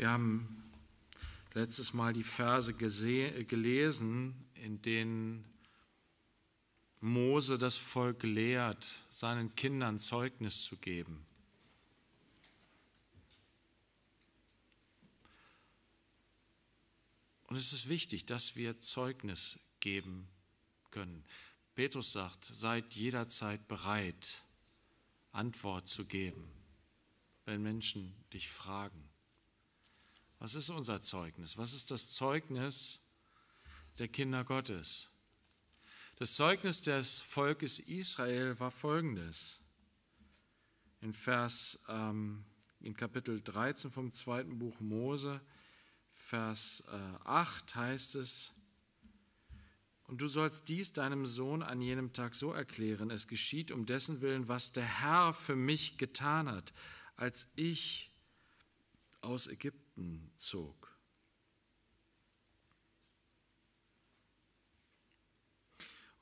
Wir haben letztes Mal die Verse gelesen, in denen Mose das Volk lehrt, seinen Kindern Zeugnis zu geben. Und es ist wichtig, dass wir Zeugnis geben können. Petrus sagt, seid jederzeit bereit, Antwort zu geben, wenn Menschen dich fragen. Was ist unser Zeugnis? Was ist das Zeugnis der Kinder Gottes? Das Zeugnis des Volkes Israel war folgendes. In Vers, ähm, in Kapitel 13 vom zweiten Buch Mose, Vers äh, 8 heißt es, und du sollst dies deinem Sohn an jenem Tag so erklären, es geschieht um dessen Willen, was der Herr für mich getan hat, als ich aus Ägypten Ägypten zog.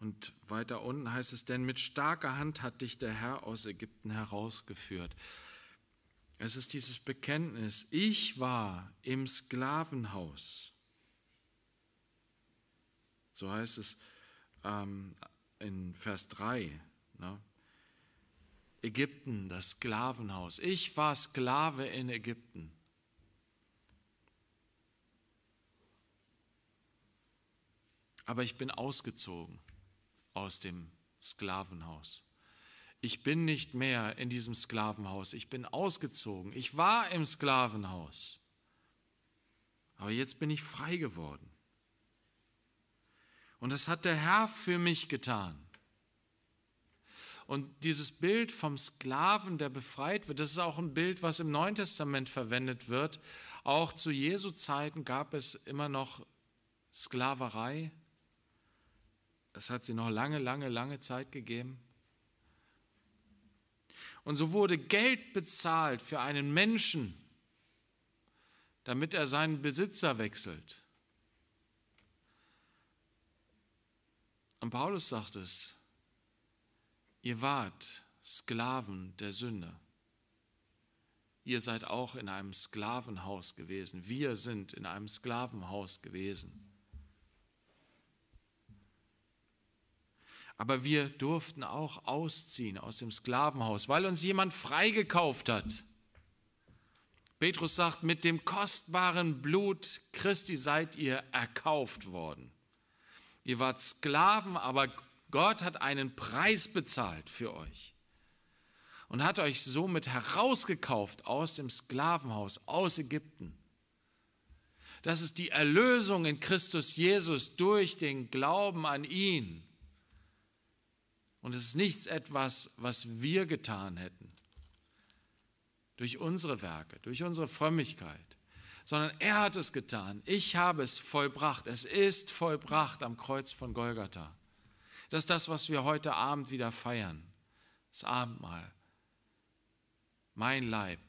Und weiter unten heißt es, denn mit starker Hand hat dich der Herr aus Ägypten herausgeführt. Es ist dieses Bekenntnis, ich war im Sklavenhaus. So heißt es ähm, in Vers 3. Ne? Ägypten, das Sklavenhaus. Ich war Sklave in Ägypten. aber ich bin ausgezogen aus dem Sklavenhaus. Ich bin nicht mehr in diesem Sklavenhaus. Ich bin ausgezogen. Ich war im Sklavenhaus. Aber jetzt bin ich frei geworden. Und das hat der Herr für mich getan. Und dieses Bild vom Sklaven, der befreit wird, das ist auch ein Bild, was im Neuen Testament verwendet wird. Auch zu Jesu Zeiten gab es immer noch Sklaverei, das hat sie noch lange, lange, lange Zeit gegeben. Und so wurde Geld bezahlt für einen Menschen, damit er seinen Besitzer wechselt. Und Paulus sagt es, ihr wart Sklaven der Sünde. Ihr seid auch in einem Sklavenhaus gewesen. Wir sind in einem Sklavenhaus gewesen. Aber wir durften auch ausziehen aus dem Sklavenhaus, weil uns jemand freigekauft hat. Petrus sagt, mit dem kostbaren Blut Christi seid ihr erkauft worden. Ihr wart Sklaven, aber Gott hat einen Preis bezahlt für euch und hat euch somit herausgekauft aus dem Sklavenhaus, aus Ägypten. Das ist die Erlösung in Christus Jesus durch den Glauben an ihn. Und es ist nichts etwas, was wir getan hätten, durch unsere Werke, durch unsere Frömmigkeit, sondern er hat es getan. Ich habe es vollbracht. Es ist vollbracht am Kreuz von Golgatha. Das ist das, was wir heute Abend wieder feiern. Das Abendmahl. Mein Leib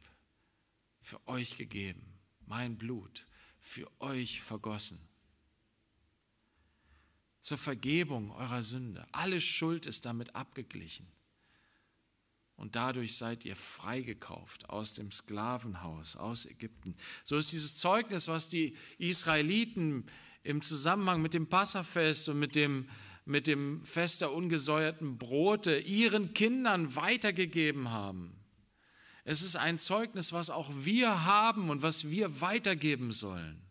für euch gegeben, mein Blut für euch vergossen zur Vergebung eurer Sünde. Alle Schuld ist damit abgeglichen. Und dadurch seid ihr freigekauft aus dem Sklavenhaus, aus Ägypten. So ist dieses Zeugnis, was die Israeliten im Zusammenhang mit dem Passafest und mit dem, mit dem Fest der ungesäuerten Brote ihren Kindern weitergegeben haben. Es ist ein Zeugnis, was auch wir haben und was wir weitergeben sollen.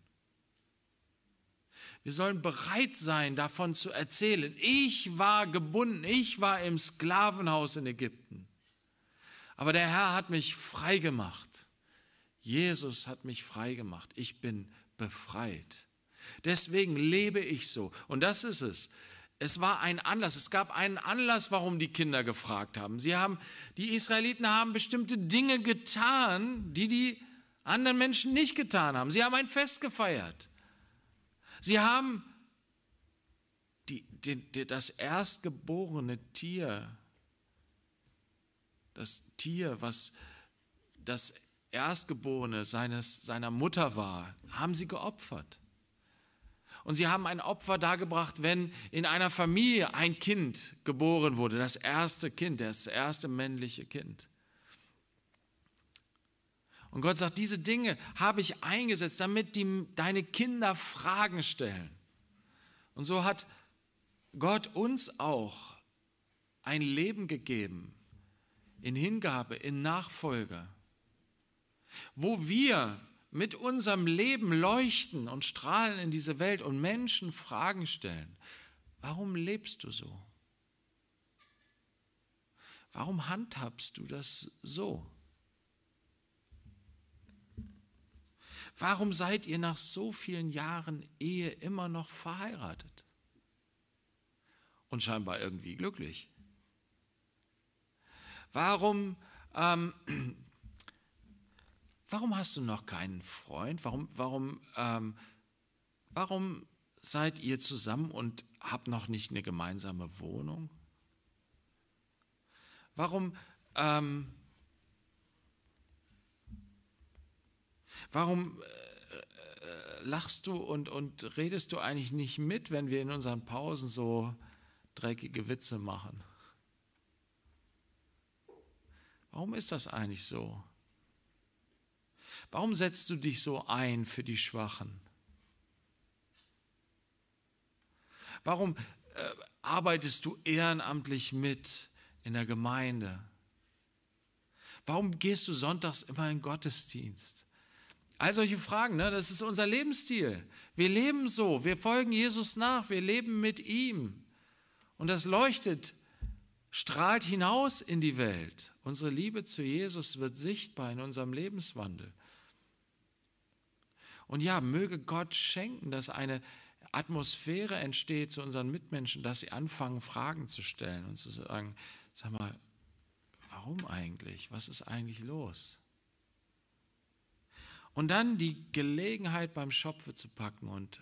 Wir sollen bereit sein, davon zu erzählen. Ich war gebunden, ich war im Sklavenhaus in Ägypten. Aber der Herr hat mich frei gemacht. Jesus hat mich frei gemacht. Ich bin befreit. Deswegen lebe ich so. Und das ist es. Es war ein Anlass. Es gab einen Anlass, warum die Kinder gefragt haben. Sie haben, die Israeliten haben bestimmte Dinge getan, die die anderen Menschen nicht getan haben. Sie haben ein Fest gefeiert. Sie haben die, die, die, das erstgeborene Tier, das Tier, was das Erstgeborene seines, seiner Mutter war, haben sie geopfert. Und sie haben ein Opfer dargebracht, wenn in einer Familie ein Kind geboren wurde, das erste Kind, das erste männliche Kind. Und Gott sagt, diese Dinge habe ich eingesetzt, damit die, deine Kinder Fragen stellen. Und so hat Gott uns auch ein Leben gegeben in Hingabe, in Nachfolge, wo wir mit unserem Leben leuchten und strahlen in diese Welt und Menschen Fragen stellen. Warum lebst du so? Warum handhabst du das so? Warum seid ihr nach so vielen Jahren Ehe immer noch verheiratet? Und scheinbar irgendwie glücklich. Warum, ähm, warum hast du noch keinen Freund? Warum, warum, ähm, warum seid ihr zusammen und habt noch nicht eine gemeinsame Wohnung? Warum ähm, Warum äh, äh, lachst du und, und redest du eigentlich nicht mit, wenn wir in unseren Pausen so dreckige Witze machen? Warum ist das eigentlich so? Warum setzt du dich so ein für die Schwachen? Warum äh, arbeitest du ehrenamtlich mit in der Gemeinde? Warum gehst du sonntags immer in den Gottesdienst? All solche Fragen, ne? das ist unser Lebensstil. Wir leben so, wir folgen Jesus nach, wir leben mit ihm. Und das leuchtet, strahlt hinaus in die Welt. Unsere Liebe zu Jesus wird sichtbar in unserem Lebenswandel. Und ja, möge Gott schenken, dass eine Atmosphäre entsteht zu unseren Mitmenschen, dass sie anfangen, Fragen zu stellen und zu sagen, sag mal, warum eigentlich? Was ist eigentlich los? Und dann die Gelegenheit beim Schopfe zu packen und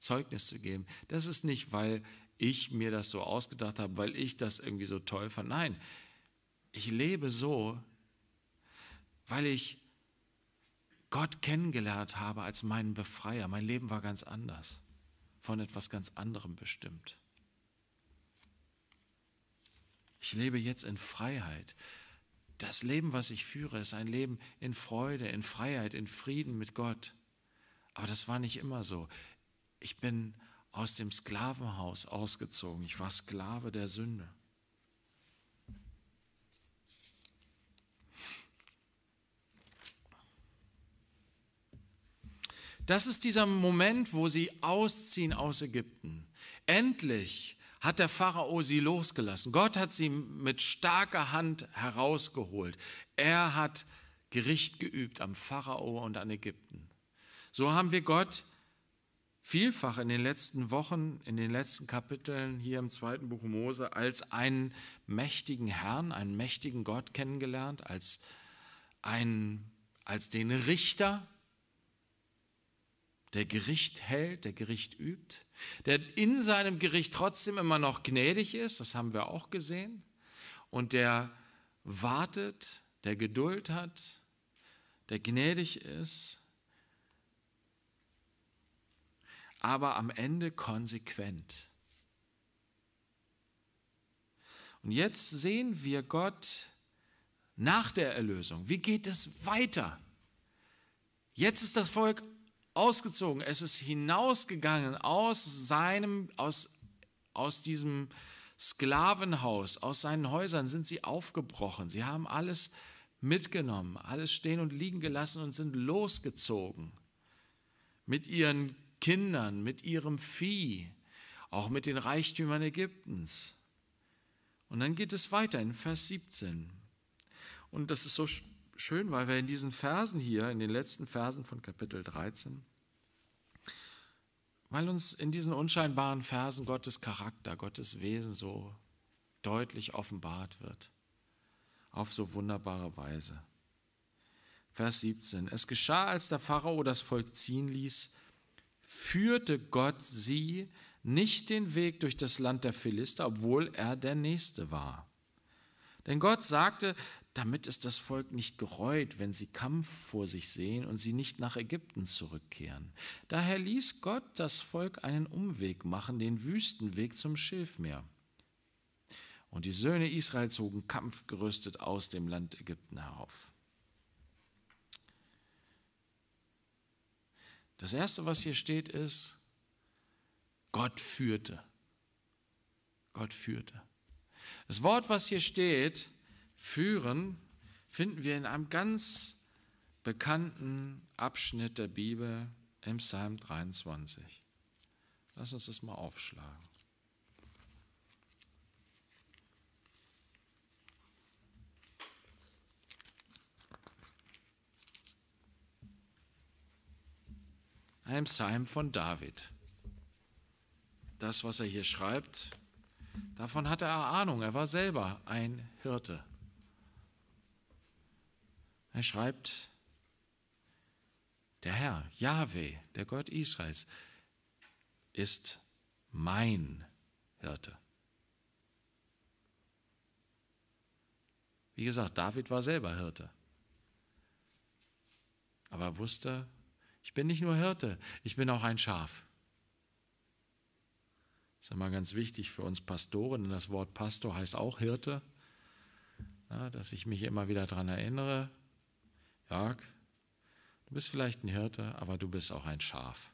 Zeugnis zu geben. Das ist nicht, weil ich mir das so ausgedacht habe, weil ich das irgendwie so toll fand. Nein, ich lebe so, weil ich Gott kennengelernt habe als meinen Befreier. Mein Leben war ganz anders, von etwas ganz anderem bestimmt. Ich lebe jetzt in Freiheit das Leben, was ich führe, ist ein Leben in Freude, in Freiheit, in Frieden mit Gott. Aber das war nicht immer so. Ich bin aus dem Sklavenhaus ausgezogen. Ich war Sklave der Sünde. Das ist dieser Moment, wo sie ausziehen aus Ägypten. Endlich hat der Pharao sie losgelassen. Gott hat sie mit starker Hand herausgeholt. Er hat Gericht geübt am Pharao und an Ägypten. So haben wir Gott vielfach in den letzten Wochen, in den letzten Kapiteln hier im zweiten Buch Mose als einen mächtigen Herrn, einen mächtigen Gott kennengelernt, als, einen, als den Richter, der Gericht hält, der Gericht übt der in seinem Gericht trotzdem immer noch gnädig ist, das haben wir auch gesehen, und der wartet, der Geduld hat, der gnädig ist, aber am Ende konsequent. Und jetzt sehen wir Gott nach der Erlösung. Wie geht es weiter? Jetzt ist das Volk ausgezogen, es ist hinausgegangen aus seinem, aus, aus diesem Sklavenhaus, aus seinen Häusern sind sie aufgebrochen. Sie haben alles mitgenommen, alles stehen und liegen gelassen und sind losgezogen. Mit ihren Kindern, mit ihrem Vieh, auch mit den Reichtümern Ägyptens. Und dann geht es weiter in Vers 17. Und das ist so schön, weil wir in diesen Versen hier, in den letzten Versen von Kapitel 13, weil uns in diesen unscheinbaren Versen Gottes Charakter, Gottes Wesen so deutlich offenbart wird, auf so wunderbare Weise. Vers 17. Es geschah, als der Pharao das Volk ziehen ließ, führte Gott sie nicht den Weg durch das Land der Philister, obwohl er der Nächste war. Denn Gott sagte, damit ist das Volk nicht gereut, wenn sie Kampf vor sich sehen und sie nicht nach Ägypten zurückkehren. Daher ließ Gott das Volk einen Umweg machen, den Wüstenweg zum Schilfmeer. Und die Söhne Israel zogen kampfgerüstet aus dem Land Ägypten herauf. Das Erste, was hier steht, ist, Gott führte. Gott führte. Das Wort, was hier steht, führen, finden wir in einem ganz bekannten Abschnitt der Bibel im Psalm 23. Lass uns das mal aufschlagen. Ein Psalm von David. Das, was er hier schreibt, davon hat er Ahnung. Er war selber ein Hirte. Er schreibt, der Herr, Yahweh, der Gott Israels, ist mein Hirte. Wie gesagt, David war selber Hirte. Aber er wusste, ich bin nicht nur Hirte, ich bin auch ein Schaf. Das ist immer ganz wichtig für uns Pastoren, denn das Wort Pastor heißt auch Hirte, dass ich mich immer wieder daran erinnere, Jörg, du bist vielleicht ein Hirte, aber du bist auch ein Schaf.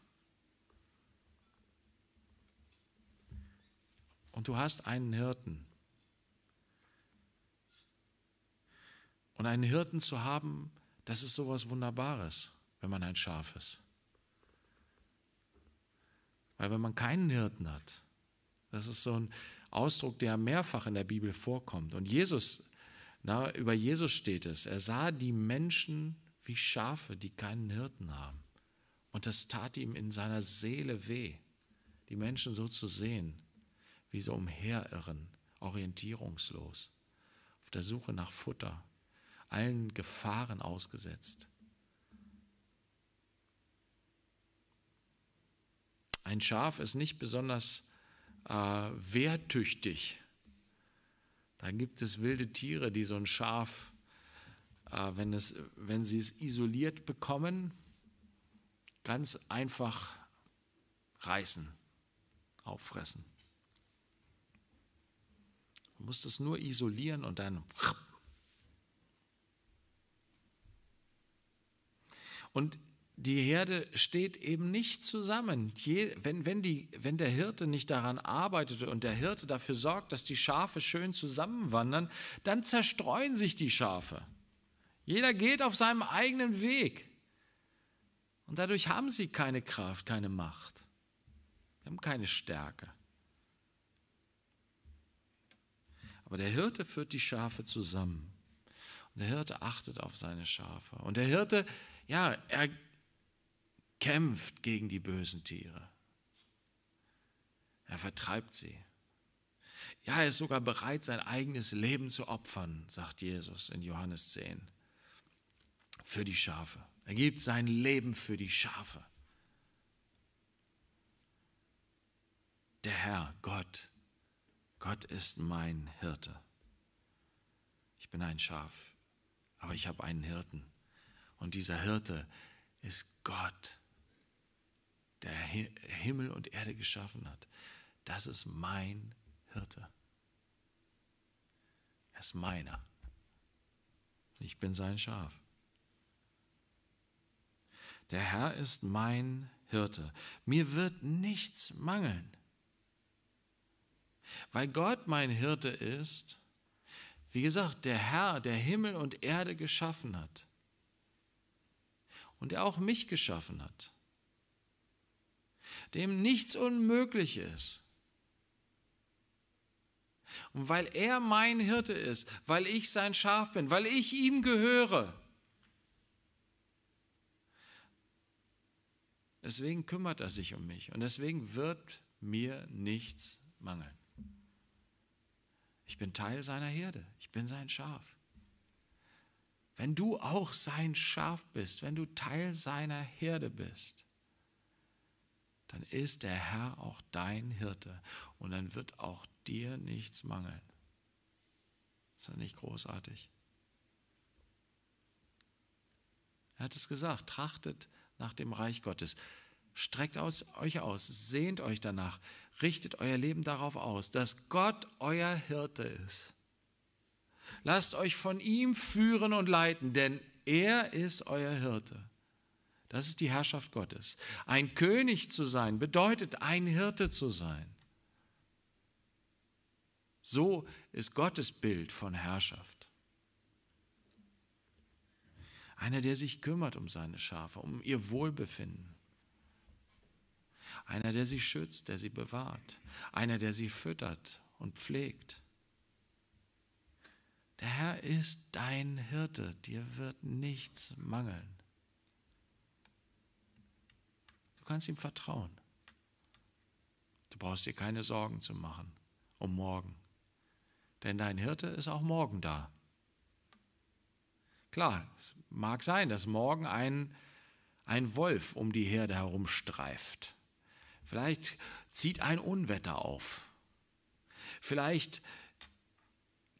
Und du hast einen Hirten. Und einen Hirten zu haben, das ist sowas Wunderbares, wenn man ein Schaf ist. Weil wenn man keinen Hirten hat, das ist so ein Ausdruck, der mehrfach in der Bibel vorkommt. Und Jesus na, über Jesus steht es. Er sah die Menschen wie Schafe, die keinen Hirten haben. Und das tat ihm in seiner Seele weh, die Menschen so zu sehen, wie sie umherirren, orientierungslos, auf der Suche nach Futter, allen Gefahren ausgesetzt. Ein Schaf ist nicht besonders äh, wehrtüchtig. Da gibt es wilde Tiere, die so ein Schaf, äh, wenn, es, wenn sie es isoliert bekommen, ganz einfach reißen, auffressen. Du musst es nur isolieren und dann. Und die Herde steht eben nicht zusammen. Je, wenn, wenn, die, wenn der Hirte nicht daran arbeitet und der Hirte dafür sorgt, dass die Schafe schön zusammenwandern, dann zerstreuen sich die Schafe. Jeder geht auf seinem eigenen Weg. Und dadurch haben sie keine Kraft, keine Macht. Sie haben keine Stärke. Aber der Hirte führt die Schafe zusammen. Und der Hirte achtet auf seine Schafe. Und der Hirte, ja, er kämpft gegen die bösen Tiere. Er vertreibt sie. Ja, er ist sogar bereit, sein eigenes Leben zu opfern, sagt Jesus in Johannes 10, für die Schafe. Er gibt sein Leben für die Schafe. Der Herr, Gott, Gott ist mein Hirte. Ich bin ein Schaf, aber ich habe einen Hirten. Und dieser Hirte ist Gott der Himmel und Erde geschaffen hat. Das ist mein Hirte. Er ist meiner. Ich bin sein Schaf. Der Herr ist mein Hirte. Mir wird nichts mangeln. Weil Gott mein Hirte ist, wie gesagt, der Herr, der Himmel und Erde geschaffen hat und der auch mich geschaffen hat dem nichts unmöglich ist. Und weil er mein Hirte ist, weil ich sein Schaf bin, weil ich ihm gehöre. Deswegen kümmert er sich um mich und deswegen wird mir nichts mangeln. Ich bin Teil seiner Herde, ich bin sein Schaf. Wenn du auch sein Schaf bist, wenn du Teil seiner Herde bist, dann ist der Herr auch dein Hirte und dann wird auch dir nichts mangeln. Ist das nicht großartig? Er hat es gesagt, trachtet nach dem Reich Gottes. Streckt aus, euch aus, sehnt euch danach, richtet euer Leben darauf aus, dass Gott euer Hirte ist. Lasst euch von ihm führen und leiten, denn er ist euer Hirte. Das ist die Herrschaft Gottes. Ein König zu sein bedeutet, ein Hirte zu sein. So ist Gottes Bild von Herrschaft. Einer, der sich kümmert um seine Schafe, um ihr Wohlbefinden. Einer, der sie schützt, der sie bewahrt. Einer, der sie füttert und pflegt. Der Herr ist dein Hirte, dir wird nichts mangeln. kannst ihm vertrauen. Du brauchst dir keine Sorgen zu machen um morgen. Denn dein Hirte ist auch morgen da. Klar, es mag sein, dass morgen ein, ein Wolf um die Herde herumstreift. Vielleicht zieht ein Unwetter auf. Vielleicht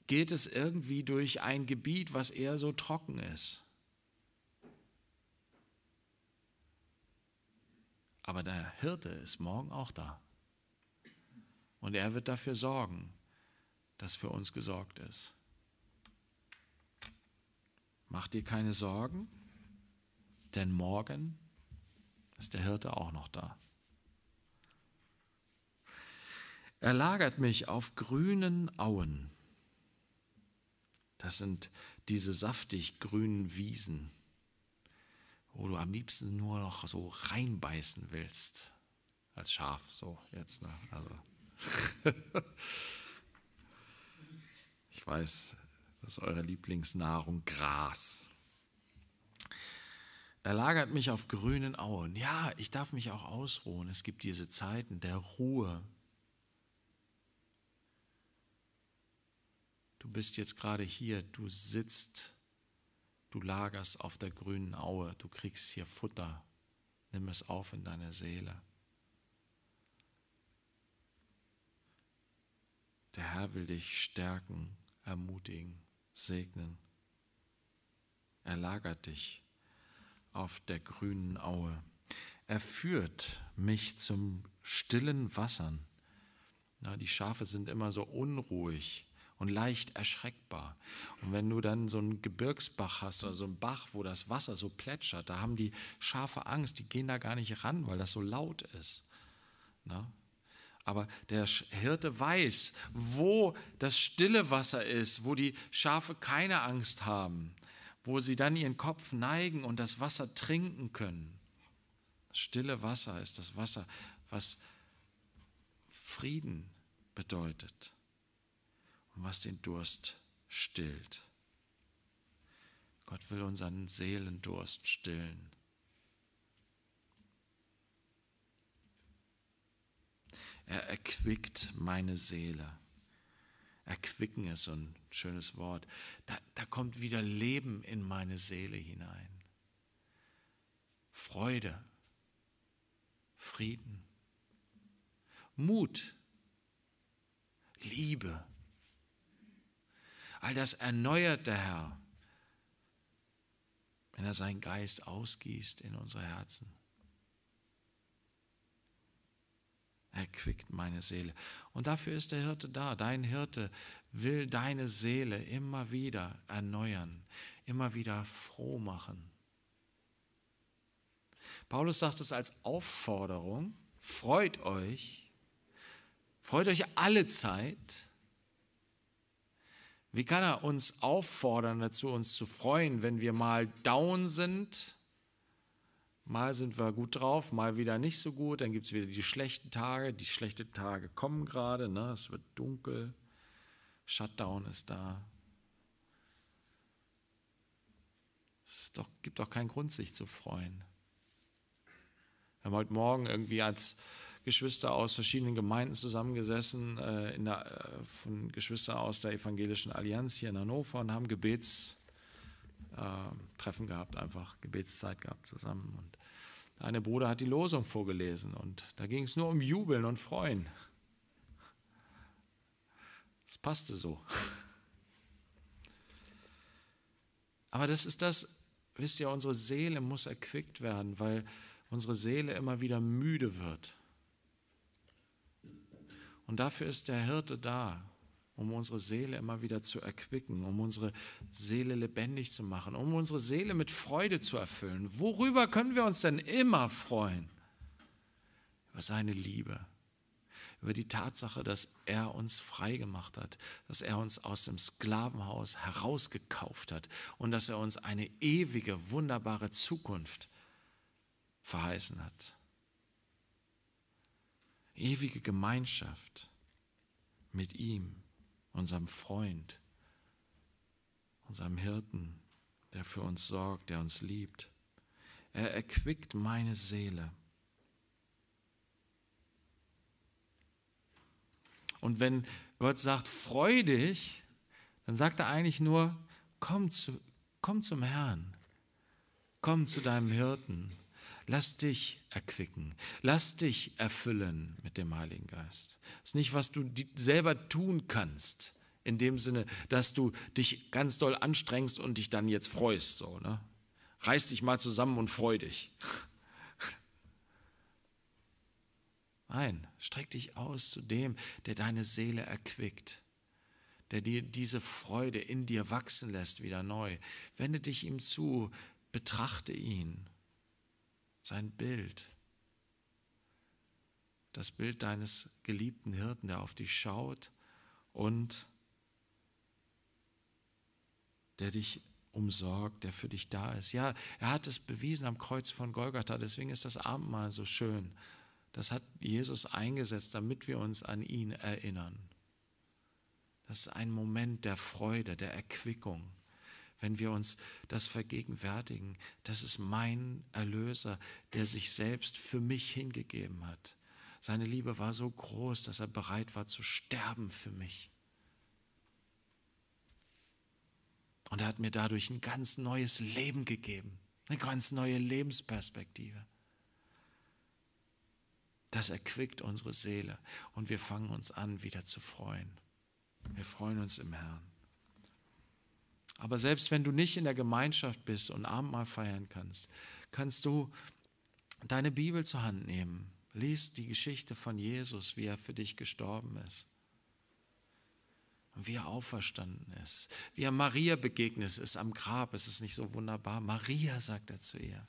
geht es irgendwie durch ein Gebiet, was eher so trocken ist. Aber der Hirte ist morgen auch da. Und er wird dafür sorgen, dass für uns gesorgt ist. Mach dir keine Sorgen, denn morgen ist der Hirte auch noch da. Er lagert mich auf grünen Auen. Das sind diese saftig grünen Wiesen wo du am liebsten nur noch so reinbeißen willst. Als Schaf, so jetzt. Ne? Also. ich weiß, das ist eure Lieblingsnahrung Gras. Er lagert mich auf grünen Auen. Ja, ich darf mich auch ausruhen. Es gibt diese Zeiten der Ruhe. Du bist jetzt gerade hier, du sitzt Du lagerst auf der grünen Aue, du kriegst hier Futter. Nimm es auf in deine Seele. Der Herr will dich stärken, ermutigen, segnen. Er lagert dich auf der grünen Aue. Er führt mich zum stillen Wassern. Na, die Schafe sind immer so unruhig und leicht erschreckbar. Und wenn du dann so einen Gebirgsbach hast oder so einen Bach, wo das Wasser so plätschert, da haben die Schafe Angst, die gehen da gar nicht ran, weil das so laut ist. Na? Ne? Aber der Hirte weiß, wo das stille Wasser ist, wo die Schafe keine Angst haben, wo sie dann ihren Kopf neigen und das Wasser trinken können. stille Wasser ist das Wasser, was Frieden bedeutet was den Durst stillt. Gott will unseren Seelendurst stillen. Er erquickt meine Seele. Erquicken ist so ein schönes Wort. Da, da kommt wieder Leben in meine Seele hinein. Freude, Frieden, Mut, Liebe. All das erneuert der Herr, wenn er seinen Geist ausgießt in unsere Herzen. erquickt meine Seele. Und dafür ist der Hirte da. Dein Hirte will deine Seele immer wieder erneuern, immer wieder froh machen. Paulus sagt es als Aufforderung, freut euch, freut euch alle Zeit, wie kann er uns auffordern, dazu uns zu freuen, wenn wir mal down sind? Mal sind wir gut drauf, mal wieder nicht so gut, dann gibt es wieder die schlechten Tage. Die schlechten Tage kommen gerade, ne? es wird dunkel, Shutdown ist da. Es doch, gibt doch keinen Grund, sich zu freuen. Wir haben heute Morgen irgendwie als Geschwister aus verschiedenen Gemeinden zusammengesessen, äh, der, äh, von Geschwistern aus der Evangelischen Allianz hier in Hannover und haben Gebetstreffen ähm, gehabt, einfach Gebetszeit gehabt zusammen. Und der eine Bruder hat die Losung vorgelesen und da ging es nur um Jubeln und Freuen. Es passte so. Aber das ist das, wisst ihr, unsere Seele muss erquickt werden, weil unsere Seele immer wieder müde wird. Und dafür ist der Hirte da, um unsere Seele immer wieder zu erquicken, um unsere Seele lebendig zu machen, um unsere Seele mit Freude zu erfüllen. Worüber können wir uns denn immer freuen? Über seine Liebe, über die Tatsache, dass er uns frei gemacht hat, dass er uns aus dem Sklavenhaus herausgekauft hat und dass er uns eine ewige, wunderbare Zukunft verheißen hat ewige Gemeinschaft mit ihm, unserem Freund, unserem Hirten, der für uns sorgt, der uns liebt. Er erquickt meine Seele. Und wenn Gott sagt, freu dich, dann sagt er eigentlich nur, komm, zu, komm zum Herrn, komm zu deinem Hirten, Lass dich erquicken, lass dich erfüllen mit dem Heiligen Geist. Das ist nicht, was du selber tun kannst, in dem Sinne, dass du dich ganz doll anstrengst und dich dann jetzt freust. So, ne? Reiß dich mal zusammen und freu dich. Nein, streck dich aus zu dem, der deine Seele erquickt, der dir diese Freude in dir wachsen lässt wieder neu. Wende dich ihm zu, betrachte ihn sein Bild. Das Bild deines geliebten Hirten, der auf dich schaut und der dich umsorgt, der für dich da ist. Ja, er hat es bewiesen am Kreuz von Golgatha, deswegen ist das Abendmahl so schön. Das hat Jesus eingesetzt, damit wir uns an ihn erinnern. Das ist ein Moment der Freude, der Erquickung wenn wir uns das vergegenwärtigen, das ist mein Erlöser, der sich selbst für mich hingegeben hat. Seine Liebe war so groß, dass er bereit war zu sterben für mich. Und er hat mir dadurch ein ganz neues Leben gegeben, eine ganz neue Lebensperspektive. Das erquickt unsere Seele und wir fangen uns an, wieder zu freuen. Wir freuen uns im Herrn. Aber selbst wenn du nicht in der Gemeinschaft bist und Abendmahl feiern kannst, kannst du deine Bibel zur Hand nehmen. Lies die Geschichte von Jesus, wie er für dich gestorben ist. Und wie er auferstanden ist. Wie er Maria begegnet ist am Grab. Es ist nicht so wunderbar. Maria sagt er zu ihr.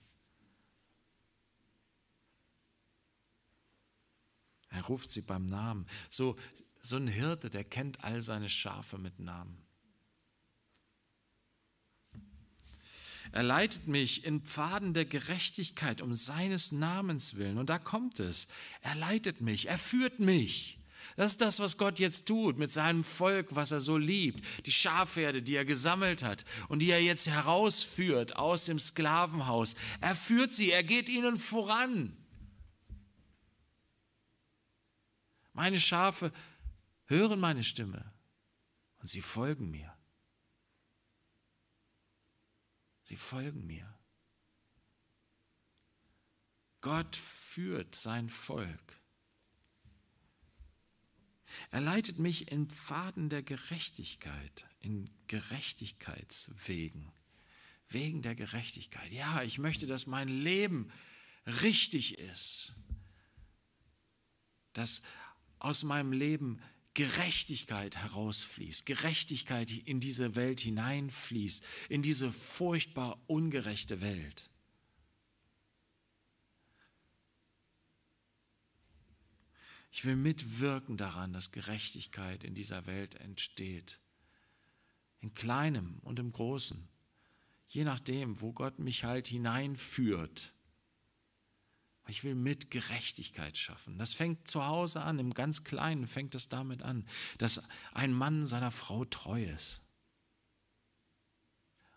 Er ruft sie beim Namen. So, so ein Hirte, der kennt all seine Schafe mit Namen. Er leitet mich in Pfaden der Gerechtigkeit um seines Namens willen. Und da kommt es. Er leitet mich, er führt mich. Das ist das, was Gott jetzt tut mit seinem Volk, was er so liebt. Die Schafherde, die er gesammelt hat und die er jetzt herausführt aus dem Sklavenhaus. Er führt sie, er geht ihnen voran. Meine Schafe hören meine Stimme und sie folgen mir. Sie folgen mir. Gott führt sein Volk. Er leitet mich in Pfaden der Gerechtigkeit, in Gerechtigkeitswegen, wegen der Gerechtigkeit. Ja, ich möchte, dass mein Leben richtig ist, dass aus meinem Leben Gerechtigkeit herausfließt, Gerechtigkeit in diese Welt hineinfließt, in diese furchtbar ungerechte Welt. Ich will mitwirken daran, dass Gerechtigkeit in dieser Welt entsteht. In kleinem und im großen. Je nachdem, wo Gott mich halt hineinführt. Ich will mit Gerechtigkeit schaffen. Das fängt zu Hause an, im ganz Kleinen fängt es damit an, dass ein Mann seiner Frau treu ist.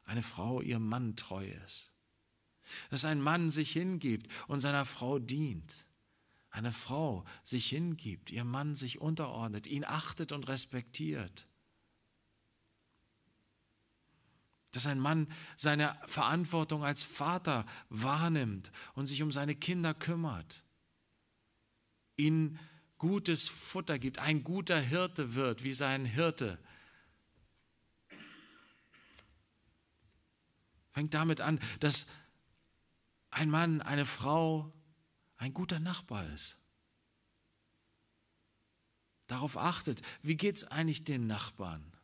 Eine Frau ihrem Mann treu ist. Dass ein Mann sich hingibt und seiner Frau dient. Eine Frau sich hingibt, ihr Mann sich unterordnet, ihn achtet und respektiert. dass ein Mann seine Verantwortung als Vater wahrnimmt und sich um seine Kinder kümmert, ihnen gutes Futter gibt, ein guter Hirte wird wie sein Hirte. Fängt damit an, dass ein Mann, eine Frau ein guter Nachbar ist. Darauf achtet, wie geht es eigentlich den Nachbarn?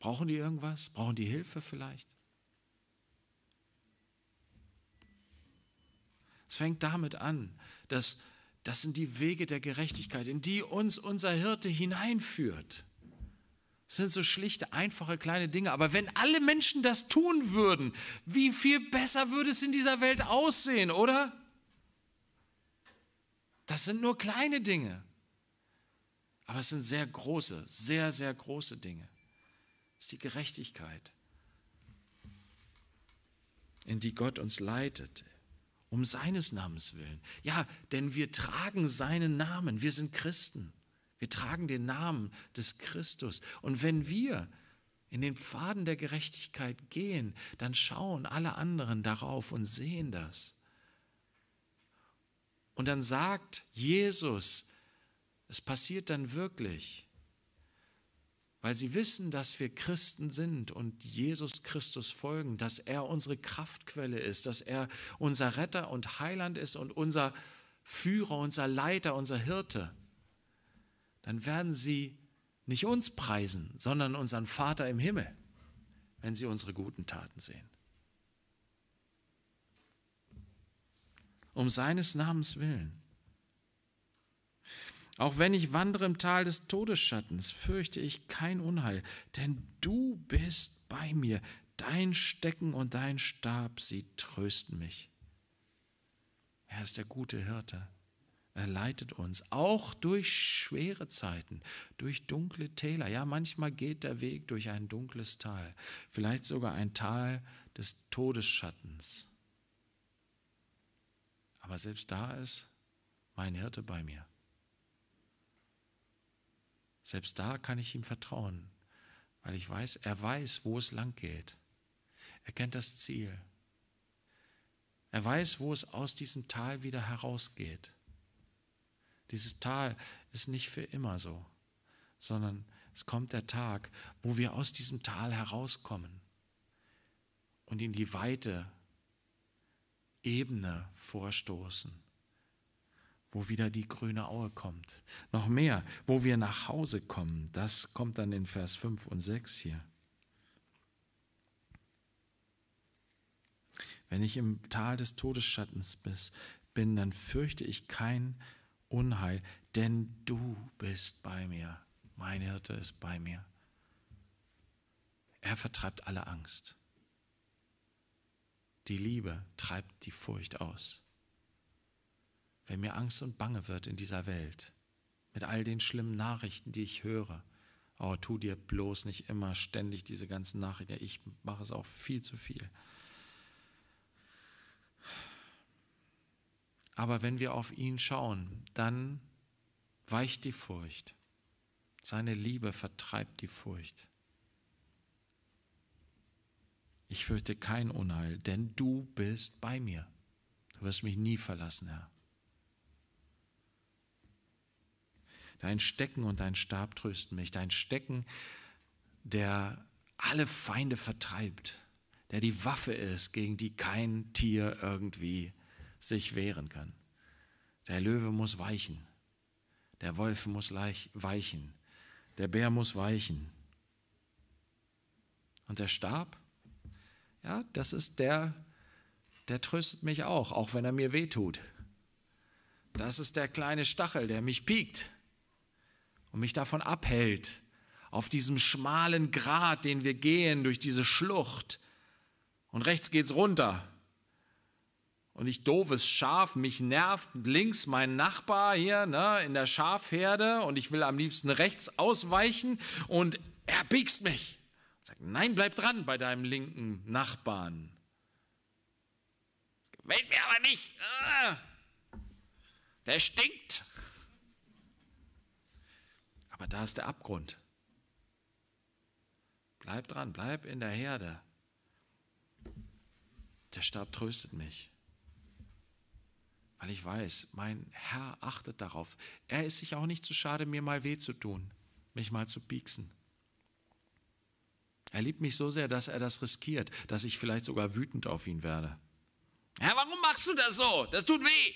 Brauchen die irgendwas? Brauchen die Hilfe vielleicht? Es fängt damit an, dass das sind die Wege der Gerechtigkeit, in die uns unser Hirte hineinführt. Das sind so schlichte, einfache, kleine Dinge. Aber wenn alle Menschen das tun würden, wie viel besser würde es in dieser Welt aussehen, oder? Das sind nur kleine Dinge. Aber es sind sehr große, sehr, sehr große Dinge ist die Gerechtigkeit, in die Gott uns leitet, um seines Namens willen. Ja, denn wir tragen seinen Namen, wir sind Christen. Wir tragen den Namen des Christus. Und wenn wir in den Pfaden der Gerechtigkeit gehen, dann schauen alle anderen darauf und sehen das. Und dann sagt Jesus, es passiert dann wirklich, weil sie wissen, dass wir Christen sind und Jesus Christus folgen, dass er unsere Kraftquelle ist, dass er unser Retter und Heiland ist und unser Führer, unser Leiter, unser Hirte, dann werden sie nicht uns preisen, sondern unseren Vater im Himmel, wenn sie unsere guten Taten sehen. Um seines Namens willen. Auch wenn ich wandere im Tal des Todesschattens, fürchte ich kein Unheil, denn du bist bei mir. Dein Stecken und dein Stab, sie trösten mich. Er ist der gute Hirte. Er leitet uns auch durch schwere Zeiten, durch dunkle Täler. Ja, manchmal geht der Weg durch ein dunkles Tal, vielleicht sogar ein Tal des Todesschattens. Aber selbst da ist mein Hirte bei mir. Selbst da kann ich ihm vertrauen, weil ich weiß, er weiß, wo es lang geht. Er kennt das Ziel. Er weiß, wo es aus diesem Tal wieder herausgeht. Dieses Tal ist nicht für immer so, sondern es kommt der Tag, wo wir aus diesem Tal herauskommen und in die weite Ebene vorstoßen wo wieder die grüne Aue kommt. Noch mehr, wo wir nach Hause kommen. Das kommt dann in Vers 5 und 6 hier. Wenn ich im Tal des Todesschattens bin, dann fürchte ich kein Unheil, denn du bist bei mir. Mein Hirte ist bei mir. Er vertreibt alle Angst. Die Liebe treibt die Furcht aus wenn mir Angst und Bange wird in dieser Welt, mit all den schlimmen Nachrichten, die ich höre. Oh, tu dir bloß nicht immer ständig diese ganzen Nachrichten. Ich mache es auch viel zu viel. Aber wenn wir auf ihn schauen, dann weicht die Furcht. Seine Liebe vertreibt die Furcht. Ich fürchte kein Unheil, denn du bist bei mir. Du wirst mich nie verlassen, Herr. Dein Stecken und dein Stab trösten mich. Dein Stecken, der alle Feinde vertreibt, der die Waffe ist, gegen die kein Tier irgendwie sich wehren kann. Der Löwe muss weichen. Der Wolf muss weichen. Der Bär muss weichen. Und der Stab, ja, das ist der, der tröstet mich auch, auch wenn er mir wehtut. Das ist der kleine Stachel, der mich piekt und mich davon abhält, auf diesem schmalen Grat, den wir gehen durch diese Schlucht. Und rechts geht's runter. Und ich doofes Schaf, mich nervt links mein Nachbar hier ne, in der Schafherde und ich will am liebsten rechts ausweichen und er biegst mich. Und sagt, nein, bleib dran bei deinem linken Nachbarn. Wählt mir aber nicht. Ah. Der stinkt. Aber da ist der Abgrund. Bleib dran, bleib in der Herde. Der Stab tröstet mich, weil ich weiß, mein Herr achtet darauf. Er ist sich auch nicht zu schade, mir mal weh zu tun, mich mal zu pieksen. Er liebt mich so sehr, dass er das riskiert, dass ich vielleicht sogar wütend auf ihn werde. Herr, warum machst du das so? Das tut weh.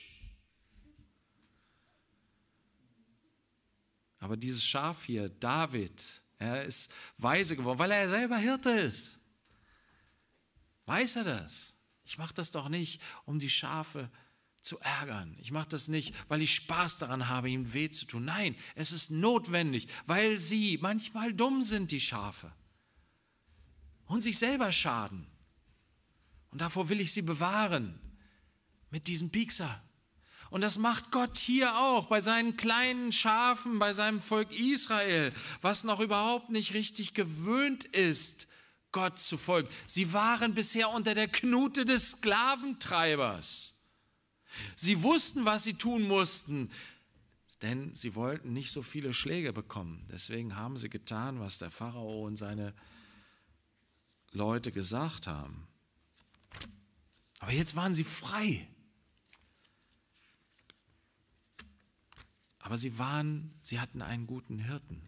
Aber dieses Schaf hier, David, er ist weise geworden, weil er selber Hirte ist. Weiß er das? Ich mache das doch nicht, um die Schafe zu ärgern. Ich mache das nicht, weil ich Spaß daran habe, ihm weh zu tun. Nein, es ist notwendig, weil sie manchmal dumm sind, die Schafe. Und sich selber schaden. Und davor will ich sie bewahren. Mit diesem Piekser. Und das macht Gott hier auch bei seinen kleinen Schafen, bei seinem Volk Israel, was noch überhaupt nicht richtig gewöhnt ist, Gott zu folgen. Sie waren bisher unter der Knute des Sklaventreibers. Sie wussten, was sie tun mussten, denn sie wollten nicht so viele Schläge bekommen. Deswegen haben sie getan, was der Pharao und seine Leute gesagt haben. Aber jetzt waren sie frei. Aber sie waren, sie hatten einen guten Hirten,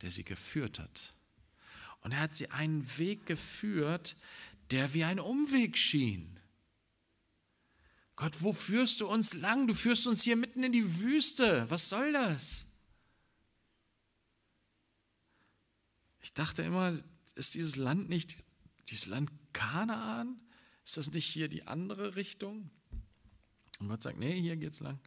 der sie geführt hat. Und er hat sie einen Weg geführt, der wie ein Umweg schien. Gott, wo führst du uns lang? Du führst uns hier mitten in die Wüste. Was soll das? Ich dachte immer, ist dieses Land nicht dieses Land Kanaan? Ist das nicht hier die andere Richtung? Und Gott sagt, nee, hier geht's lang.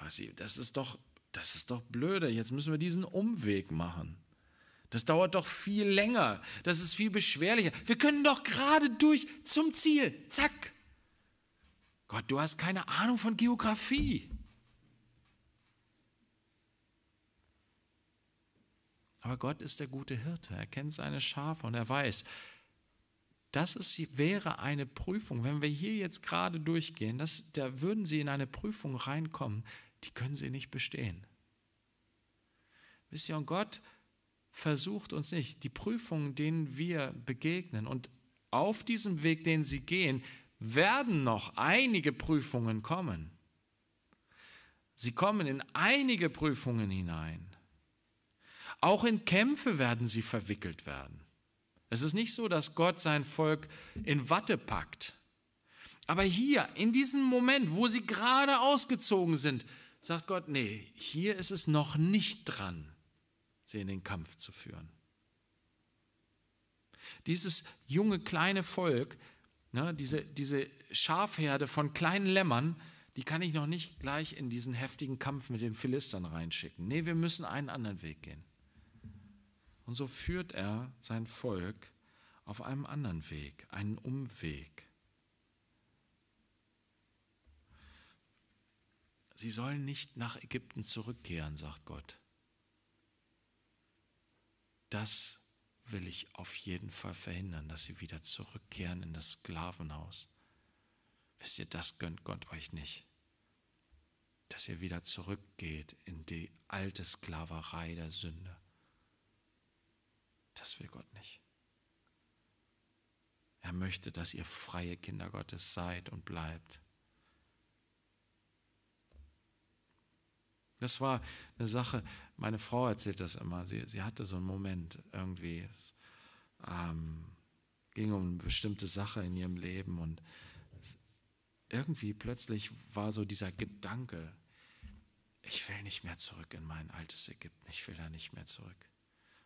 weiß ich, das ist doch, das ist doch blöde. Jetzt müssen wir diesen Umweg machen. Das dauert doch viel länger. Das ist viel beschwerlicher. Wir können doch gerade durch zum Ziel. Zack. Gott, du hast keine Ahnung von Geografie. Aber Gott ist der gute Hirte. Er kennt seine Schafe und er weiß, das ist, wäre eine Prüfung. Wenn wir hier jetzt gerade durchgehen, das, da würden Sie in eine Prüfung reinkommen, die können Sie nicht bestehen. Wisst ihr, und Gott versucht uns nicht. Die Prüfungen, denen wir begegnen und auf diesem Weg, den Sie gehen, werden noch einige Prüfungen kommen. Sie kommen in einige Prüfungen hinein. Auch in Kämpfe werden Sie verwickelt werden. Es ist nicht so, dass Gott sein Volk in Watte packt. Aber hier, in diesem Moment, wo sie gerade ausgezogen sind, sagt Gott, nee, hier ist es noch nicht dran, sie in den Kampf zu führen. Dieses junge, kleine Volk, ne, diese, diese Schafherde von kleinen Lämmern, die kann ich noch nicht gleich in diesen heftigen Kampf mit den Philistern reinschicken. Nee, wir müssen einen anderen Weg gehen. Und so führt er sein Volk auf einem anderen Weg, einen Umweg. Sie sollen nicht nach Ägypten zurückkehren, sagt Gott. Das will ich auf jeden Fall verhindern, dass sie wieder zurückkehren in das Sklavenhaus. Wisst ihr, das gönnt Gott euch nicht. Dass ihr wieder zurückgeht in die alte Sklaverei der Sünde. Das will Gott nicht. Er möchte, dass ihr freie Kinder Gottes seid und bleibt. Das war eine Sache, meine Frau erzählt das immer, sie, sie hatte so einen Moment irgendwie. Es ähm, ging um eine bestimmte Sache in ihrem Leben und es, irgendwie plötzlich war so dieser Gedanke, ich will nicht mehr zurück in mein altes Ägypten, ich will da nicht mehr zurück.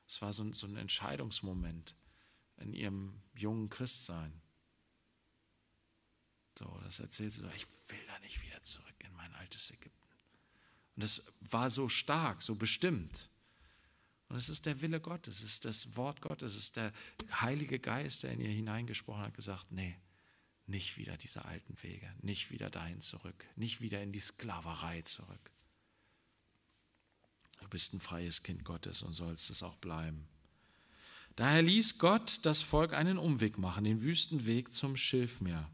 Es war so ein, so ein Entscheidungsmoment in ihrem jungen Christsein. So, das erzählt sie so, ich will da nicht wieder zurück in mein altes Ägypten. Und das war so stark, so bestimmt. Und es ist der Wille Gottes, es ist das Wort Gottes, es ist der Heilige Geist, der in ihr hineingesprochen hat, gesagt, nee, nicht wieder diese alten Wege, nicht wieder dahin zurück, nicht wieder in die Sklaverei zurück. Du bist ein freies Kind Gottes und sollst es auch bleiben. Daher ließ Gott das Volk einen Umweg machen, den Wüstenweg zum Schilfmeer.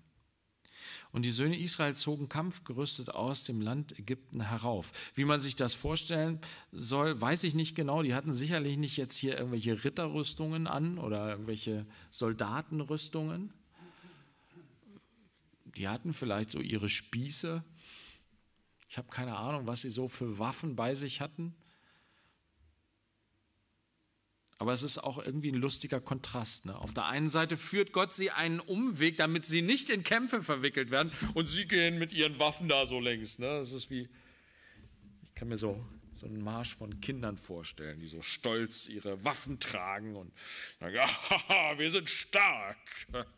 Und die Söhne Israel zogen kampfgerüstet aus dem Land Ägypten herauf. Wie man sich das vorstellen soll, weiß ich nicht genau. Die hatten sicherlich nicht jetzt hier irgendwelche Ritterrüstungen an oder irgendwelche Soldatenrüstungen. Die hatten vielleicht so ihre Spieße. Ich habe keine Ahnung, was sie so für Waffen bei sich hatten. Aber es ist auch irgendwie ein lustiger Kontrast. Ne? Auf der einen Seite führt Gott sie einen Umweg, damit sie nicht in Kämpfe verwickelt werden. Und sie gehen mit ihren Waffen da so längs. Ne? Das ist wie, ich kann mir so, so einen Marsch von Kindern vorstellen, die so stolz ihre Waffen tragen und sagen, haha, wir sind stark,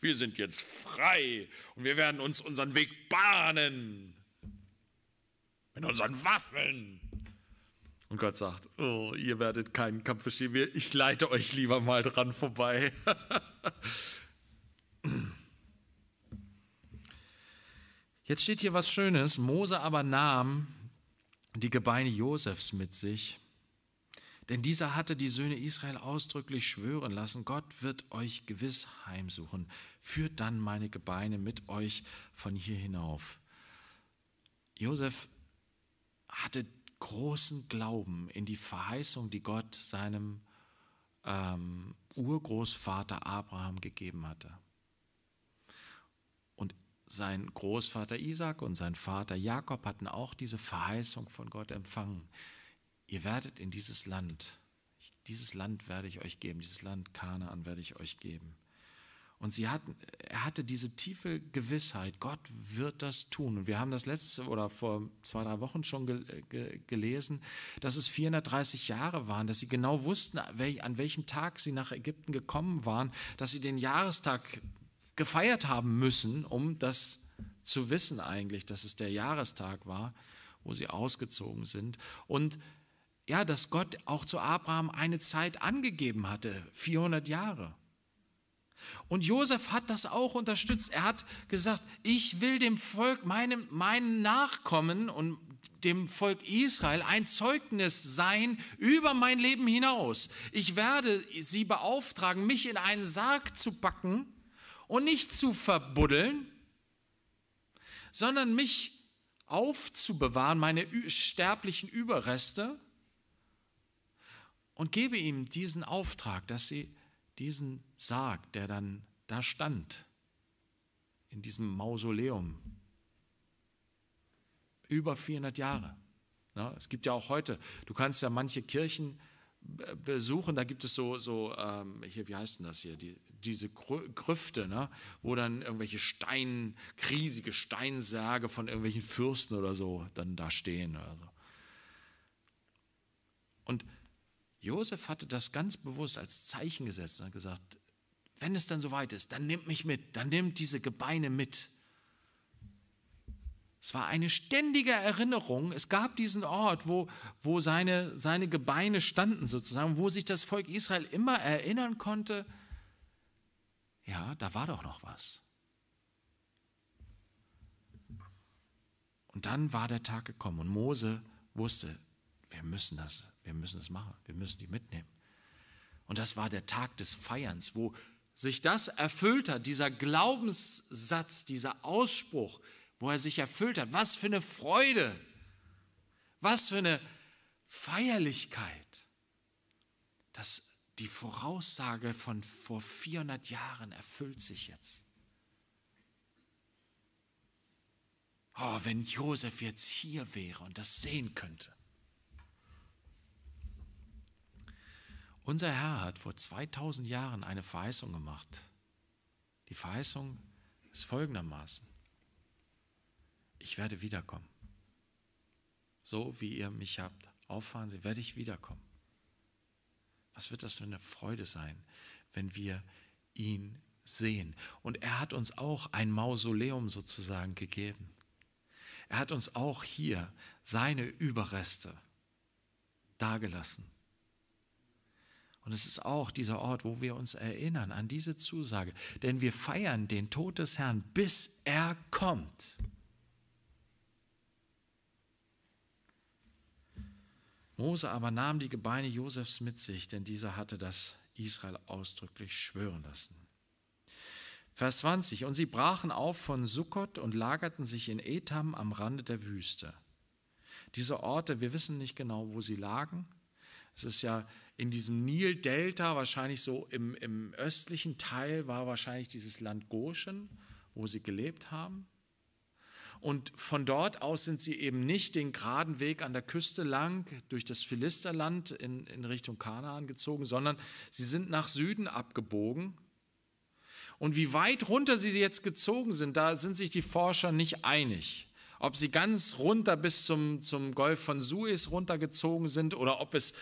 wir sind jetzt frei und wir werden uns unseren Weg bahnen. Mit unseren Waffen. Und Gott sagt, oh, ihr werdet keinen Kampf verstehen, ich leite euch lieber mal dran vorbei. Jetzt steht hier was Schönes. Mose aber nahm die Gebeine Josefs mit sich, denn dieser hatte die Söhne Israel ausdrücklich schwören lassen, Gott wird euch gewiss heimsuchen. Führt dann meine Gebeine mit euch von hier hinauf. Josef hatte großen Glauben in die Verheißung, die Gott seinem ähm, Urgroßvater Abraham gegeben hatte. Und sein Großvater Isaac und sein Vater Jakob hatten auch diese Verheißung von Gott empfangen. Ihr werdet in dieses Land, dieses Land werde ich euch geben, dieses Land Kanaan werde ich euch geben. Und sie hat, er hatte diese tiefe Gewissheit, Gott wird das tun. Und wir haben das letzte oder vor zwei, drei Wochen schon ge, äh, ge, gelesen, dass es 430 Jahre waren, dass sie genau wussten, an welchem Tag sie nach Ägypten gekommen waren, dass sie den Jahrestag gefeiert haben müssen, um das zu wissen eigentlich, dass es der Jahrestag war, wo sie ausgezogen sind. Und ja, dass Gott auch zu Abraham eine Zeit angegeben hatte, 400 Jahre. Und Josef hat das auch unterstützt. Er hat gesagt, ich will dem Volk, meinem, meinen Nachkommen und dem Volk Israel ein Zeugnis sein über mein Leben hinaus. Ich werde sie beauftragen, mich in einen Sarg zu packen und nicht zu verbuddeln, sondern mich aufzubewahren, meine sterblichen Überreste, und gebe ihm diesen Auftrag, dass sie diesen Sarg, der dann da stand, in diesem Mausoleum, über 400 Jahre. Ja, es gibt ja auch heute, du kannst ja manche Kirchen besuchen, da gibt es so, so ähm, hier, wie heißt denn das hier, Die, diese Grüfte, ne? wo dann irgendwelche Stein, riesige Steinsärge von irgendwelchen Fürsten oder so dann da stehen. Oder so. Und Josef hatte das ganz bewusst als Zeichen gesetzt und hat gesagt, wenn es dann soweit ist, dann nimmt mich mit, dann nimmt diese Gebeine mit. Es war eine ständige Erinnerung. Es gab diesen Ort, wo, wo seine, seine Gebeine standen, sozusagen, wo sich das Volk Israel immer erinnern konnte: ja, da war doch noch was. Und dann war der Tag gekommen und Mose wusste, wir müssen das wir müssen es machen, wir müssen die mitnehmen. Und das war der Tag des Feierns, wo sich das erfüllt hat, dieser Glaubenssatz, dieser Ausspruch, wo er sich erfüllt hat. Was für eine Freude, was für eine Feierlichkeit, dass die Voraussage von vor 400 Jahren erfüllt sich jetzt. Oh, wenn Josef jetzt hier wäre und das sehen könnte. Unser Herr hat vor 2000 Jahren eine Verheißung gemacht. Die Verheißung ist folgendermaßen. Ich werde wiederkommen. So wie ihr mich habt auffahren sehen, werde ich wiederkommen. Was wird das für eine Freude sein, wenn wir ihn sehen? Und er hat uns auch ein Mausoleum sozusagen gegeben. Er hat uns auch hier seine Überreste dargelassen. Und es ist auch dieser Ort, wo wir uns erinnern an diese Zusage. Denn wir feiern den Tod des Herrn, bis er kommt. Mose aber nahm die Gebeine Josefs mit sich, denn dieser hatte das Israel ausdrücklich schwören lassen. Vers 20. Und sie brachen auf von Sukkot und lagerten sich in Etam am Rande der Wüste. Diese Orte, wir wissen nicht genau, wo sie lagen. Es ist ja in diesem Nildelta, wahrscheinlich so im, im östlichen Teil, war wahrscheinlich dieses Land Goshen, wo sie gelebt haben. Und von dort aus sind sie eben nicht den geraden Weg an der Küste lang durch das Philisterland in, in Richtung Kanaan gezogen, sondern sie sind nach Süden abgebogen. Und wie weit runter sie jetzt gezogen sind, da sind sich die Forscher nicht einig. Ob sie ganz runter bis zum, zum Golf von Suez runtergezogen sind oder ob es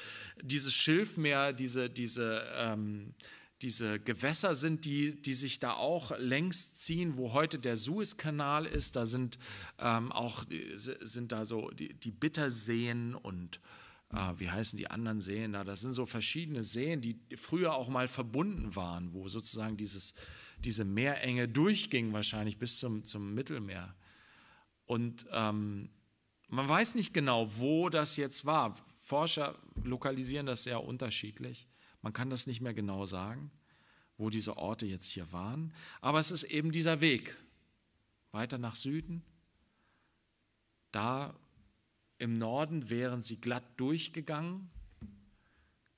dieses Schilfmeer, diese, diese, ähm, diese Gewässer sind, die, die sich da auch längs ziehen, wo heute der Suezkanal ist. Da sind ähm, auch sind da so die, die Bitterseen und äh, wie heißen die anderen Seen da? Das sind so verschiedene Seen, die früher auch mal verbunden waren, wo sozusagen dieses, diese Meerenge durchging, wahrscheinlich bis zum, zum Mittelmeer. Und ähm, man weiß nicht genau, wo das jetzt war. Forscher lokalisieren das sehr unterschiedlich. Man kann das nicht mehr genau sagen, wo diese Orte jetzt hier waren. Aber es ist eben dieser Weg weiter nach Süden. Da im Norden wären sie glatt durchgegangen,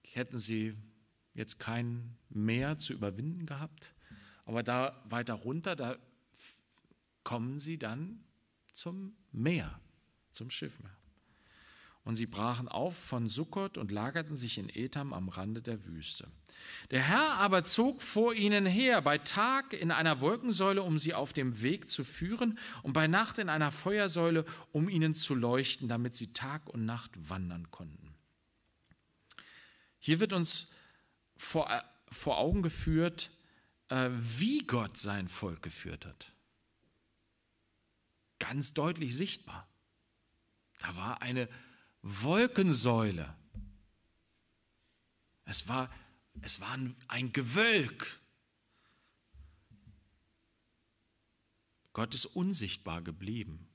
hätten sie jetzt kein Meer zu überwinden gehabt. Aber da weiter runter, da kommen sie dann zum Meer, zum Schiffmeer. Und sie brachen auf von Sukkot und lagerten sich in Etam am Rande der Wüste. Der Herr aber zog vor ihnen her, bei Tag in einer Wolkensäule, um sie auf dem Weg zu führen, und bei Nacht in einer Feuersäule, um ihnen zu leuchten, damit sie Tag und Nacht wandern konnten. Hier wird uns vor, äh, vor Augen geführt, äh, wie Gott sein Volk geführt hat ganz deutlich sichtbar. Da war eine Wolkensäule. Es war, es war ein, Gewölk. Gott ist unsichtbar geblieben,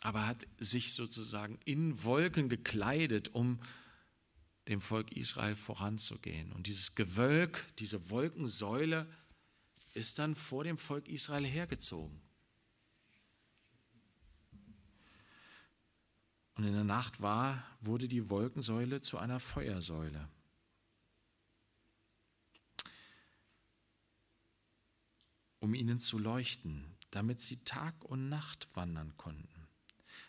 aber hat sich sozusagen in Wolken gekleidet, um dem Volk Israel voranzugehen. Und dieses Gewölk, diese Wolkensäule ist dann vor dem Volk Israel hergezogen. Und in der Nacht war, wurde die Wolkensäule zu einer Feuersäule. um ihnen zu leuchten, damit sie Tag und Nacht wandern konnten.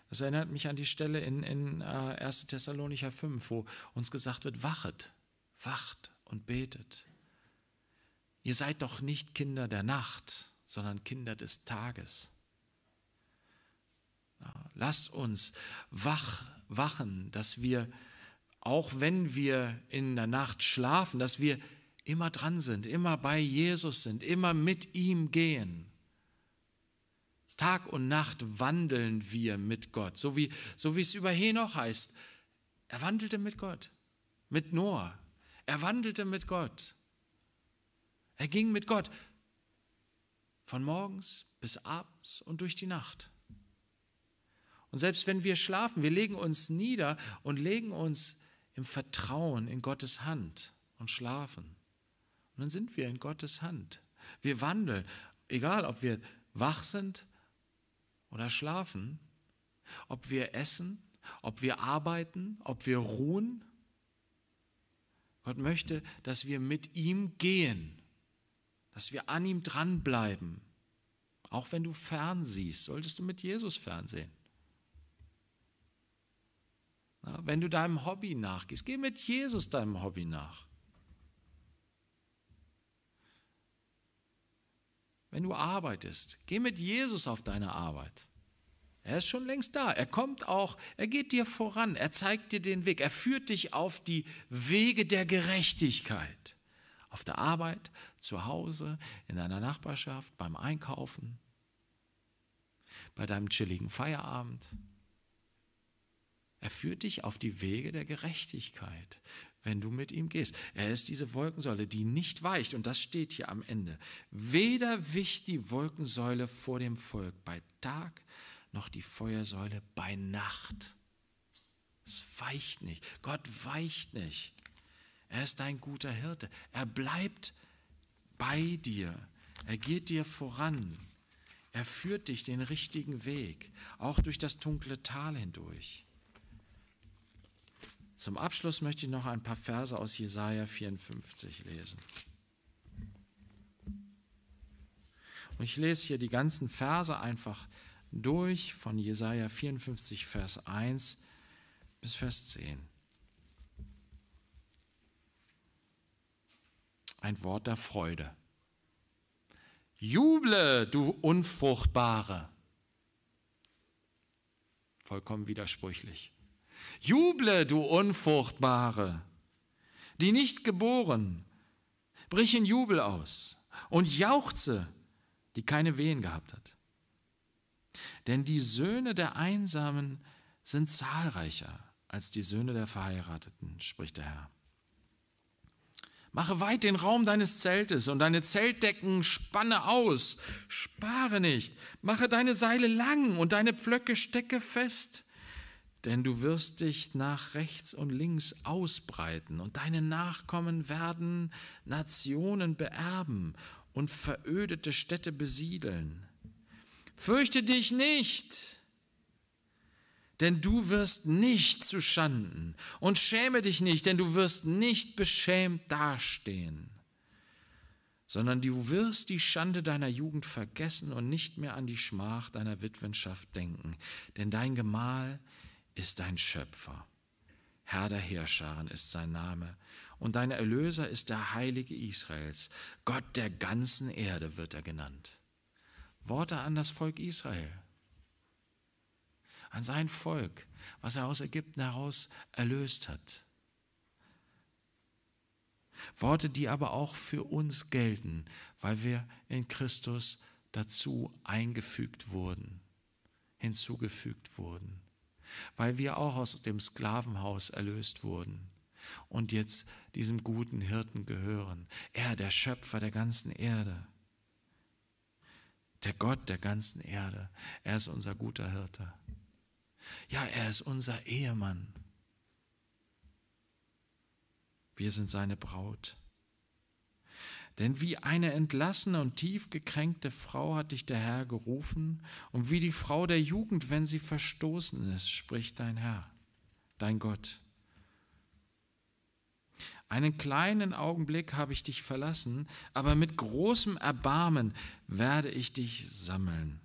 Das erinnert mich an die Stelle in, in 1. Äh, Thessalonicher 5, wo uns gesagt wird, wachet, wacht und betet. Ihr seid doch nicht Kinder der Nacht, sondern Kinder des Tages. Lasst uns wach, wachen, dass wir, auch wenn wir in der Nacht schlafen, dass wir immer dran sind, immer bei Jesus sind, immer mit ihm gehen. Tag und Nacht wandeln wir mit Gott, so wie, so wie es über Henoch heißt. Er wandelte mit Gott, mit Noah. Er wandelte mit Gott. Er ging mit Gott von morgens bis abends und durch die Nacht. Und selbst wenn wir schlafen, wir legen uns nieder und legen uns im Vertrauen in Gottes Hand und schlafen. Und dann sind wir in Gottes Hand. Wir wandeln, egal ob wir wach sind oder schlafen, ob wir essen, ob wir arbeiten, ob wir ruhen. Gott möchte, dass wir mit ihm gehen dass wir an ihm dranbleiben. Auch wenn du fernsiehst, solltest du mit Jesus fernsehen. wenn du deinem Hobby nachgehst, geh mit Jesus deinem Hobby nach. Wenn du arbeitest, geh mit Jesus auf deine Arbeit. Er ist schon längst da. Er kommt auch, er geht dir voran, er zeigt dir den Weg, er führt dich auf die Wege der Gerechtigkeit. Auf der Arbeit, zu Hause, in deiner Nachbarschaft, beim Einkaufen, bei deinem chilligen Feierabend. Er führt dich auf die Wege der Gerechtigkeit, wenn du mit ihm gehst. Er ist diese Wolkensäule, die nicht weicht. Und das steht hier am Ende. Weder wich die Wolkensäule vor dem Volk bei Tag, noch die Feuersäule bei Nacht. Es weicht nicht. Gott weicht nicht. Er ist dein guter Hirte. Er bleibt bei dir. Er geht dir voran. Er führt dich den richtigen Weg, auch durch das dunkle Tal hindurch. Zum Abschluss möchte ich noch ein paar Verse aus Jesaja 54 lesen. Und ich lese hier die ganzen Verse einfach durch von Jesaja 54, Vers 1 bis Vers 10. ein Wort der Freude. Juble, du Unfruchtbare. Vollkommen widersprüchlich. Juble, du Unfruchtbare, die nicht geboren. Brich in Jubel aus und jauchze, die keine Wehen gehabt hat. Denn die Söhne der Einsamen sind zahlreicher als die Söhne der Verheirateten, spricht der Herr. Mache weit den Raum deines Zeltes und deine Zeltdecken spanne aus. Spare nicht. Mache deine Seile lang und deine Pflöcke stecke fest. Denn du wirst dich nach rechts und links ausbreiten und deine Nachkommen werden Nationen beerben und verödete Städte besiedeln. Fürchte dich nicht, denn du wirst nicht zu Schanden und schäme dich nicht, denn du wirst nicht beschämt dastehen, sondern du wirst die Schande deiner Jugend vergessen und nicht mehr an die Schmach deiner Witwenschaft denken, denn dein Gemahl ist dein Schöpfer. Herr der Heerscharen ist sein Name, und dein Erlöser ist der Heilige Israels. Gott der ganzen Erde wird er genannt. Worte an das Volk Israel an sein Volk, was er aus Ägypten heraus erlöst hat. Worte, die aber auch für uns gelten, weil wir in Christus dazu eingefügt wurden, hinzugefügt wurden, weil wir auch aus dem Sklavenhaus erlöst wurden und jetzt diesem guten Hirten gehören. Er, der Schöpfer der ganzen Erde, der Gott der ganzen Erde, er ist unser guter Hirte. Ja, er ist unser Ehemann. Wir sind seine Braut. Denn wie eine entlassene und tief gekränkte Frau hat dich der Herr gerufen, und wie die Frau der Jugend, wenn sie verstoßen ist, spricht dein Herr, dein Gott. Einen kleinen Augenblick habe ich dich verlassen, aber mit großem Erbarmen werde ich dich sammeln.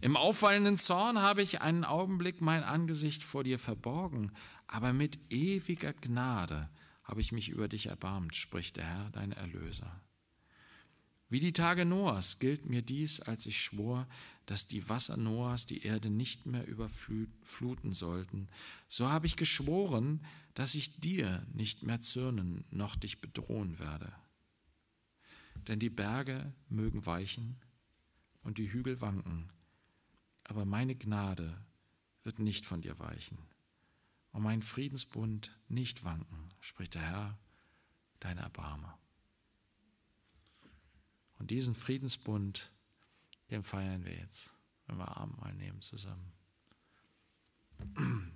Im auffallenden Zorn habe ich einen Augenblick mein Angesicht vor dir verborgen, aber mit ewiger Gnade habe ich mich über dich erbarmt, spricht der Herr, dein Erlöser. Wie die Tage Noahs gilt mir dies, als ich schwor, dass die Wasser Noahs die Erde nicht mehr überfluten sollten. So habe ich geschworen, dass ich dir nicht mehr zürnen noch dich bedrohen werde. Denn die Berge mögen weichen und die Hügel wanken, aber meine Gnade wird nicht von dir weichen und mein Friedensbund nicht wanken, spricht der Herr, dein Erbarmer. Und diesen Friedensbund, den feiern wir jetzt, wenn wir Abendmahl nehmen zusammen.